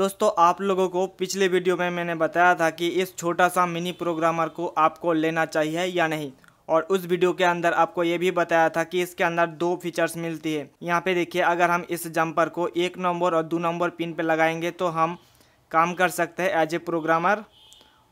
दोस्तों आप लोगों को पिछले वीडियो में मैंने बताया था कि इस छोटा सा मिनी प्रोग्रामर को आपको लेना चाहिए या नहीं और उस वीडियो के अंदर आपको ये भी बताया था कि इसके अंदर दो फीचर्स मिलती है यहाँ पे देखिए अगर हम इस जंपर को एक नंबर और दो नंबर पिन पे लगाएंगे तो हम काम कर सकते हैं एज ए प्रोग्रामर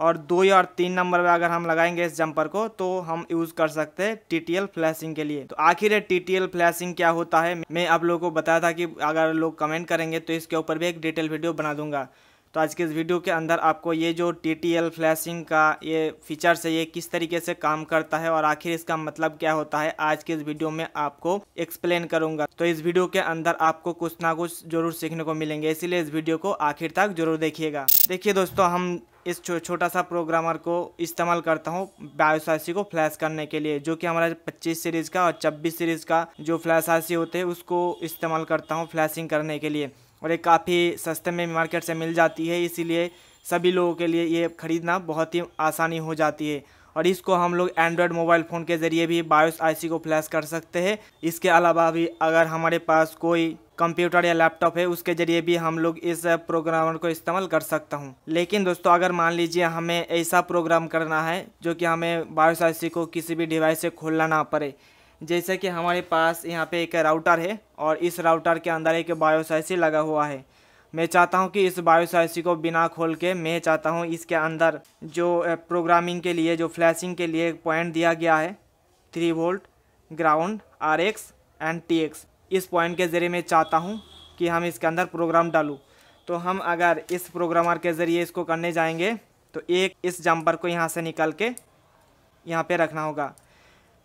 और दो या तीन नंबर पर अगर हम लगाएंगे इस जंपर को तो हम यूज़ कर सकते हैं टी फ्लैशिंग के लिए तो आखिर है टी फ्लैशिंग क्या होता है मैं आप लोगों को बताया था कि अगर लोग कमेंट करेंगे तो इसके ऊपर भी एक डिटेल वीडियो बना दूंगा तो आज के इस वीडियो के अंदर आपको ये जो टी टी एल फ्लैशिंग का ये फीचर्स है ये किस तरीके से काम करता है और आखिर इसका मतलब क्या होता है आज के इस वीडियो में आपको एक्सप्लेन करूंगा तो इस वीडियो के अंदर आपको कुछ ना कुछ जरूर सीखने को मिलेंगे इसीलिए इस वीडियो को आखिर तक जरूर देखिएगा देखिए दोस्तों हम इस छो, छोटा सा प्रोग्रामर को इस्तेमाल करता हूँ बायोस आरसी को फ्लैश करने के लिए जो कि हमारा 25 सीरीज़ का और 26 सीरीज़ का जो फ्लैश आरसी होते हैं उसको इस्तेमाल करता हूँ फ्लैशिंग करने के लिए और ये काफ़ी सस्ते में मार्केट से मिल जाती है इसीलिए सभी लोगों के लिए ये ख़रीदना बहुत ही आसानी हो जाती है और इसको हम लोग एंड्रॉयड मोबाइल फ़ोन के ज़रिए भी बायोस आईसी को फ्लैश कर सकते हैं इसके अलावा भी अगर हमारे पास कोई कंप्यूटर या लैपटॉप है उसके ज़रिए भी हम लोग इस प्रोग्रामर को इस्तेमाल कर सकता हूँ लेकिन दोस्तों अगर मान लीजिए हमें ऐसा प्रोग्राम करना है जो कि हमें बायोस आई को किसी भी डिवाइस से खोलना ना पड़े जैसे कि हमारे पास यहाँ पे एक राउटर है और इस राउटर के अंदर एक बायोस आई लगा हुआ है मैं चाहता हूँ कि इस बायोसाइसी को बिना खोल के मैं चाहता हूँ इसके अंदर जो प्रोग्रामिंग के लिए जो फ्लैशिंग के लिए पॉइंट दिया गया है three volt ground R X and T X इस पॉइंट के ज़रिए मैं चाहता हूँ कि हम इसके अंदर प्रोग्राम डालूँ तो हम अगर इस प्रोग्रामर के ज़रिए इसको करने जाएंगे तो एक इस जम्पर को यहाँ से निकल के यहाँ पर रखना होगा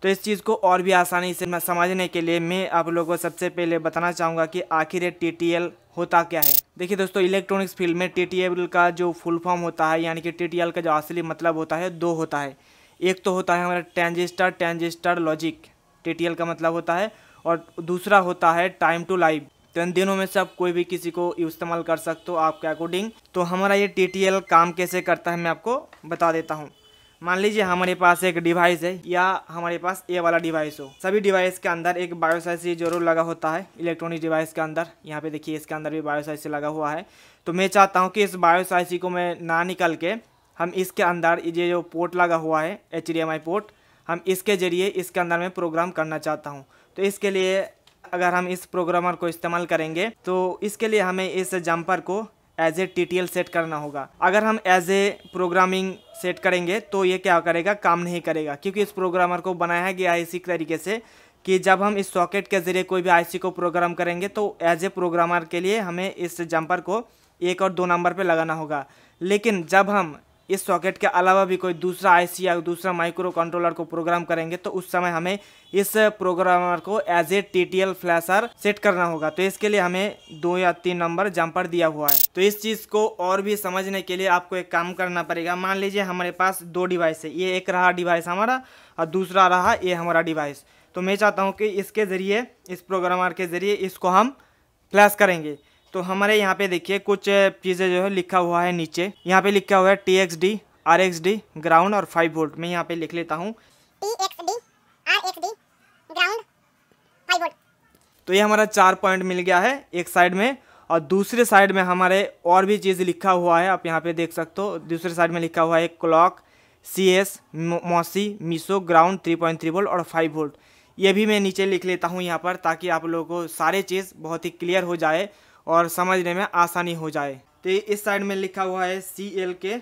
तो इस चीज़ को और भी आसानी से समझने के लिए मैं आप लोगों को सबसे पहले बताना चाहूँगा कि आखिर टी होता क्या है देखिए दोस्तों इलेक्ट्रॉनिक्स फील्ड में टी का जो फुल फॉर्म होता है यानी कि टी का जो असली मतलब होता है दो होता है एक तो होता है हमारा ट्रांजिस्टर ट्रांजिस्टर लॉजिक टी का मतलब होता है और दूसरा होता है टाइम टू लाइव तो इन दिनों में से आप कोई भी किसी को इस्तेमाल कर सकते हो आपके अकॉर्डिंग तो हमारा ये टी काम कैसे करता है मैं आपको बता देता हूँ मान लीजिए हमारे पास एक डिवाइस है या हमारे पास ये वाला डिवाइस हो सभी डिवाइस के अंदर एक बायोसाइस जरूर लगा होता है इलेक्ट्रॉनिक डिवाइस के अंदर यहाँ पे देखिए इसके अंदर भी बायोसाइस लगा हुआ है तो मैं चाहता हूँ कि इस बायोसाइस को मैं ना निकल के हम इसके अंदर ये जो पोर्ट लगा हुआ है एच पोर्ट हम इसके ज़रिए इसके अंदर मैं प्रोग्राम करना चाहता हूँ तो इसके लिए अगर हम इस प्रोग्रामर को इस्तेमाल करेंगे तो इसके लिए हमें इस जंपर को एज ए टी सेट करना होगा अगर हम एज ए प्रोग्रामिंग सेट करेंगे तो ये क्या करेगा काम नहीं करेगा क्योंकि इस प्रोग्रामर को बनाया गया है इसी तरीके से कि जब हम इस सॉकेट के ज़रिए कोई भी आईसी को प्रोग्राम करेंगे तो एज ए प्रोग्रामर के लिए हमें इस जंपर को एक और दो नंबर पर लगाना होगा लेकिन जब हम इस सॉकेट के अलावा भी कोई दूसरा आईसी या दूसरा माइक्रो कंट्रोलर को प्रोग्राम करेंगे तो उस समय हमें इस प्रोग्रामर को as a T T L flasher set करना होगा तो इसके लिए हमें दो या तीन नंबर जम्पर दिया हुआ है तो इस चीज़ को और भी समझने के लिए आपको एक काम करना पड़ेगा मान लीजिए हमारे पास दो डिवाइस है ये एक रहा डिवाइस हमारा और दूसरा रहा ये हमारा डिवाइस तो मैं चाहता हूँ कि इसके ज़रिए इस प्रोग्रामर के ज़रिए इसको हम फ्लैश करेंगे तो हमारे यहाँ पे देखिए कुछ चीज़ें जो है लिखा हुआ है नीचे यहाँ पे लिखा हुआ है T X D R X D ground और फाइव वोल्ट मैं यहाँ पे लिख लेता हूँ तो ये हमारा चार पॉइंट मिल गया है एक साइड में और दूसरे साइड में हमारे और भी चीज़ लिखा हुआ है आप यहाँ पे देख सकते हो दूसरे साइड में लिखा हुआ है clock C S MOSI MISO ground three point three volt और फाइव वोल्ट ये भी मैं नीचे लिख लेता हूँ यहाँ पर ताकि आप लोगों को सारे चीज़ बहुत ही क्लियर हो जाए और समझने में आसानी हो जाए तो इस साइड में लिखा हुआ है सी एल के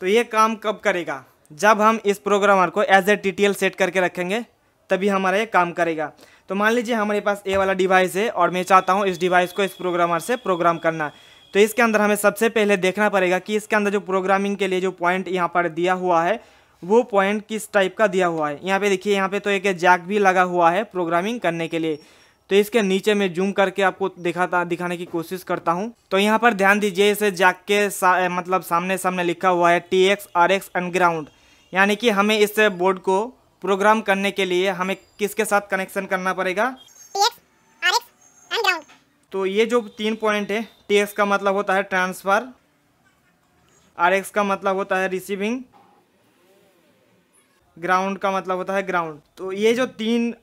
तो ये काम कब करेगा जब हम इस प्रोग्रामर को एज ए टी सेट करके रखेंगे तभी हमारा ये काम करेगा तो मान लीजिए हमारे पास ए वाला डिवाइस है और मैं चाहता हूँ इस डिवाइस को इस प्रोग्रामर से प्रोग्राम करना तो इसके अंदर हमें सबसे पहले देखना पड़ेगा कि इसके अंदर जो प्रोग्रामिंग के लिए जो पॉइंट यहाँ पर दिया हुआ है वो पॉइंट किस टाइप का दिया हुआ है यहाँ पे देखिए यहाँ पे तो एक जैक भी लगा हुआ है प्रोग्रामिंग करने के लिए तो इसके नीचे में जूम करके आपको दिखाता दिखाने की कोशिश करता हूँ तो यहाँ पर ध्यान दीजिए इसे जैक के सा, मतलब सामने सामने लिखा हुआ है T X R X and ground यानी कि हमें इस बोर्ड को प्रोग्राम करने के लिए हमें किसके साथ कनेक्शन करना पड़ेगा तो ये जो तीन पॉइंट है टी एक्स का मतलब होता है ट्रांसफ़र आर एक्स का मतलब होता है रिसीविंग ग्राउंड का मतलब होता है ग्राउंड तो ये जो तीन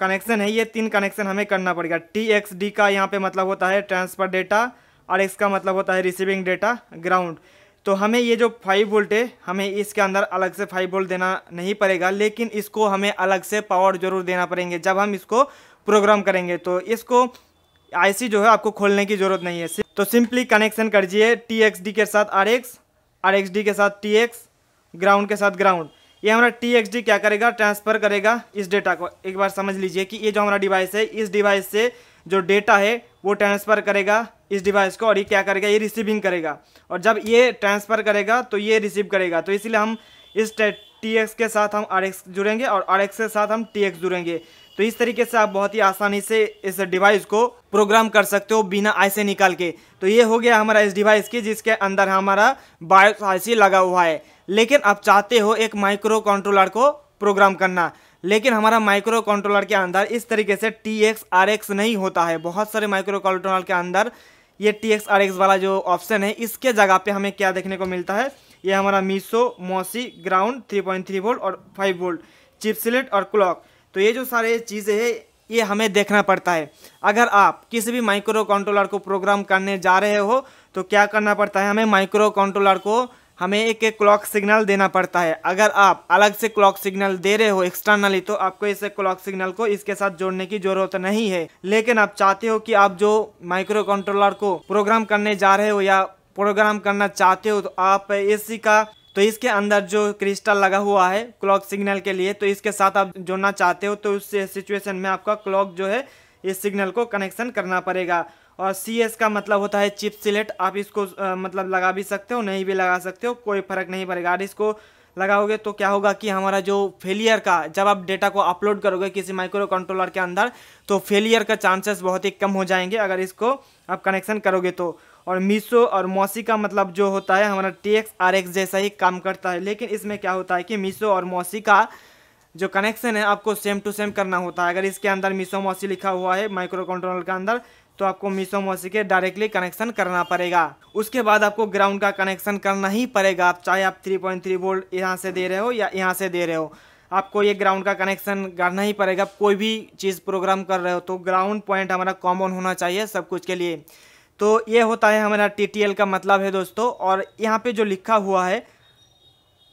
कनेक्शन है ये तीन कनेक्शन हमें करना पड़ेगा टी एक्स डी का यहाँ पे मतलब होता है ट्रांसफर डेटा और एक्स का मतलब होता है रिसीविंग डेटा ग्राउंड तो हमें ये जो फाइव वोल्ट है हमें इसके अंदर अलग से फाइव वोल्ट देना नहीं पड़ेगा लेकिन इसको हमें अलग से पावर जरूर देना पड़ेंगे जब हम इसको प्रोग्राम करेंगे तो इसको आईसी जो है आपको खोलने की ज़रूरत नहीं है तो सिंपली कनेक्शन कर दिए टी के साथ आर एक्स के साथ टी ग्राउंड के साथ ग्राउंड ये हमारा टी क्या करेगा ट्रांसफ़र करेगा इस डेटा को एक बार समझ लीजिए कि ये जो हमारा डिवाइस है इस डिवाइस से जो डेटा है वो ट्रांसफ़र करेगा इस डिवाइस को और ये क्या करेगा ये रिसीविंग करेगा और जब ये ट्रांसफ़र करेगा तो ये रिसीव करेगा तो इसलिए हम इस टी एक्स के साथ हम आर एक्स जुड़ेंगे और आर एक्स के साथ हम टी एक्स जुड़ेंगे तो इस तरीके से आप बहुत ही आसानी से इस डिवाइस को प्रोग्राम कर सकते हो बिना ऐसे निकाल के तो ये हो गया हमारा इस डिवाइस की जिसके अंदर हमारा बायोस आई लगा हुआ है लेकिन आप चाहते हो एक माइक्रो कंट्रोलर को प्रोग्राम करना लेकिन हमारा माइक्रो कंट्रोलर के अंदर इस तरीके से टी एक्स आर एक्स नहीं होता है बहुत सारे माइक्रो कंट्रोलर के अंदर ये टी एक्स आर एक्स वाला जो ऑप्शन है इसके जगह पे हमें क्या देखने को मिलता है ये हमारा MISO MOSI ground three point three volt और फाइव वोल्ट चिप सिलेट और क्लॉक तो ये जो सारे चीज़ें हैं ये हमें देखना पड़ता है अगर आप किसी भी माइक्रो कंट्रोलर को प्रोग्राम करने जा रहे हो तो क्या करना पड़ता है हमें माइक्रो कंट्रोलर को हमें एक एक क्लॉक सिग्नल देना पड़ता है अगर आप अलग से क्लॉक सिग्नल दे रहे हो एक्सटर्नली तो आपको इस क्लॉक सिग्नल को इसके साथ जोड़ने की जरूरत नहीं है लेकिन आप चाहते हो कि आप जो माइक्रो कंट्रोलर को प्रोग्राम करने जा रहे हो या प्रोग्राम करना चाहते हो तो आप एसी का तो इसके अंदर जो क्रिस्टल लगा हुआ है क्लॉक सिग्नल के लिए तो इसके साथ आप जोड़ना चाहते हो तो उस सिचुएशन में आपका क्लॉक जो है इस सिग्नल को कनेक्शन करना पड़ेगा और सी एस का मतलब होता है चिप सिलेट आप इसको आ, मतलब लगा भी सकते हो नहीं भी लगा सकते हो कोई फ़र्क नहीं पड़ेगा अगर इसको लगाओगे तो क्या होगा कि हमारा जो फेलियर का जब आप डेटा को अपलोड करोगे किसी माइक्रो कंट्रोलर के अंदर तो फेलियर का चांसेस बहुत ही कम हो जाएंगे अगर इसको आप कनेक्शन करोगे तो और मीशो और मौसी का मतलब जो होता है हमारा टी एक्स आर एक्स जैसा ही काम करता है लेकिन इसमें क्या होता है कि मीशो और मौसी का जो कनेक्शन है आपको सेम टू सेम करना होता है अगर इसके अंदर मीशो मौसी लिखा हुआ है माइक्रो कंट्रोलर के अंदर तो आपको मौसी के डायरेक्टली कनेक्शन करना पड़ेगा उसके बाद आपको ग्राउंड का कनेक्शन करना ही पड़ेगा आप चाहे आप 3.3 वोल्ट यहाँ से दे रहे हो या यहाँ से दे रहे हो आपको ये ग्राउंड का कनेक्शन करना ही पड़ेगा कोई भी चीज़ प्रोग्राम कर रहे हो तो ग्राउंड पॉइंट हमारा कॉमन होना चाहिए सब कुछ के लिए तो ये होता है हमारा टी का मतलब है दोस्तों और यहाँ पर जो लिखा हुआ है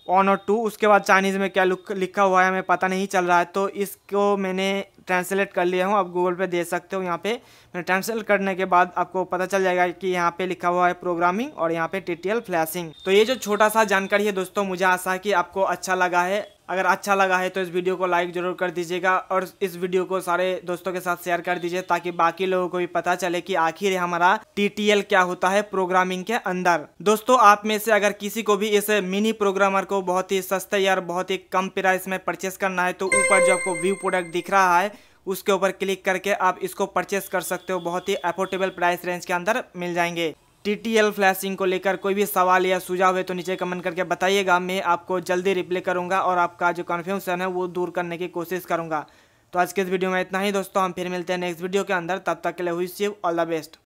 वन और टू उसके बाद चाइनीज़ में क्या लिखा हुआ है हमें पता नहीं चल रहा है तो इसको मैंने ट्रांसलेट कर लिया हूँ आप गूगल पे दे सकते हो यहाँ पे मैंने ट्रांसलेट करने के बाद आपको पता चल जाएगा कि यहाँ पे लिखा हुआ है प्रोग्रामिंग और यहाँ पे टी फ्लैशिंग तो ये जो छोटा सा जानकारी है दोस्तों मुझे आशा है कि आपको अच्छा लगा है अगर अच्छा लगा है तो इस वीडियो को लाइक ज़रूर कर दीजिएगा और इस वीडियो को सारे दोस्तों के साथ शेयर कर दीजिए ताकि बाकी लोगों को भी पता चले कि आखिर हमारा टीटीएल क्या होता है प्रोग्रामिंग के अंदर दोस्तों आप में से अगर किसी को भी इस मिनी प्रोग्रामर को बहुत ही सस्ते या बहुत ही कम प्राइस में परचेस करना है तो ऊपर जो आपको व्यू प्रोडक्ट दिख रहा है उसके ऊपर क्लिक करके आप इसको परचेस कर सकते हो बहुत ही अफोर्डेबल प्राइस रेंज के अंदर मिल जाएंगे टीटीएल फ्लैशिंग को लेकर कोई भी सवाल या सुझाव है तो नीचे कमेंट करके बताइएगा मैं आपको जल्दी रिप्लाई करूँगा और आपका जो कन्फ्यूजन है वो दूर करने की कोशिश करूँगा तो आज के इस वीडियो में इतना ही दोस्तों हम फिर मिलते हैं नेक्स्ट वीडियो के अंदर तब तक के लिए हुई सेव ऑल द बेस्ट